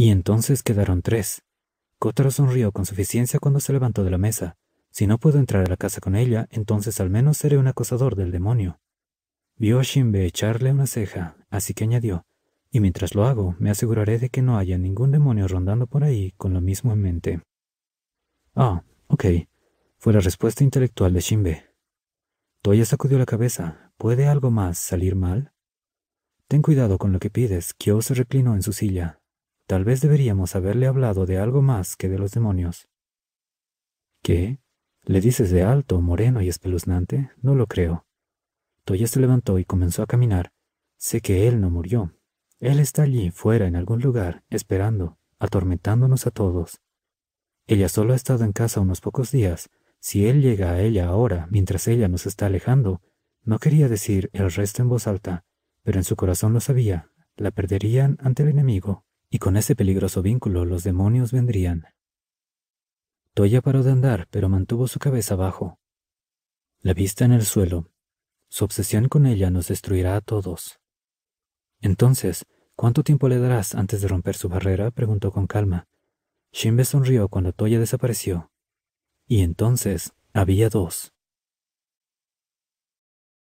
Y entonces quedaron tres. Kotaro sonrió con suficiencia cuando se levantó de la mesa. Si no puedo entrar a la casa con ella, entonces al menos seré un acosador del demonio. Vio a Shinbe echarle una ceja, así que añadió, y mientras lo hago, me aseguraré de que no haya ningún demonio rondando por ahí con lo mismo en mente. Ah, ok, fue la respuesta intelectual de Shinbe. Toya sacudió la cabeza. ¿Puede algo más salir mal? Ten cuidado con lo que pides. Kyo se reclinó en su silla, Tal vez deberíamos haberle hablado de algo más que de los demonios. ¿Qué? ¿Le dices de alto, moreno y espeluznante? No lo creo. Toya se levantó y comenzó a caminar. Sé que él no murió. Él está allí, fuera, en algún lugar, esperando, atormentándonos a todos. Ella solo ha estado en casa unos pocos días. Si él llega a ella ahora, mientras ella nos está alejando, no quería decir el resto en voz alta, pero en su corazón lo sabía, la perderían ante el enemigo y con ese peligroso vínculo los demonios vendrían. Toya paró de andar, pero mantuvo su cabeza abajo. La vista en el suelo. Su obsesión con ella nos destruirá a todos. Entonces, ¿cuánto tiempo le darás antes de romper su barrera? preguntó con calma. Shimbe sonrió cuando Toya desapareció. Y entonces, había dos.